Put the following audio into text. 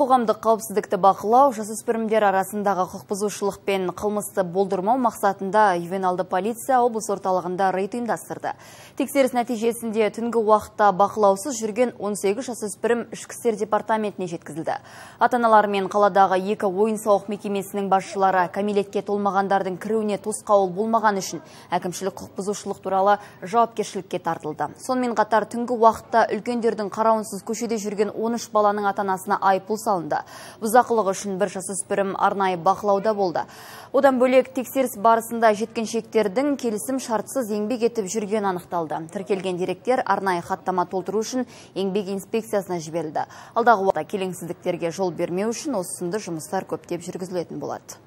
қоғамдық қауіпсіздікті бақылау жасөспірімдер арасындағы бұзушылық пен қылмысты болдырмау мақсатында ювеналды полиция облыс орталығында рейд ұйымдастырды тексеріс нәтижесінде түнгі уақытта бақылаусыз жүрген 18 жасөспірім ішкі істер департаментіне жеткізілді ата аналар мен қаладағы екі ойын сауық мекемесінің басшылары кәмелетке толмағандардың кіруіне тосқауыл болмаған үшін әкімшілік бұзушылық туралы жауапкершілікке тартылды сонымен қатар түнгі уақытта үлкендердің қарауынсыз көшеде жүрген 13 баланың ата анасына салынды Бұзақылығы үшін бір жасөспірім арнайы бақылауда болды одан бөлек тексеріс барысында шектердің келісім шартсыз еңбек етіп жүрген анықталды тіркелген деректер арнайы хаттама толтыру үшін еңбек инспекциясына жіберілді алдағы уақытта келеңсіздіктерге жол бермеу үшін осы жұмыстар көптеп жүргізілетін болады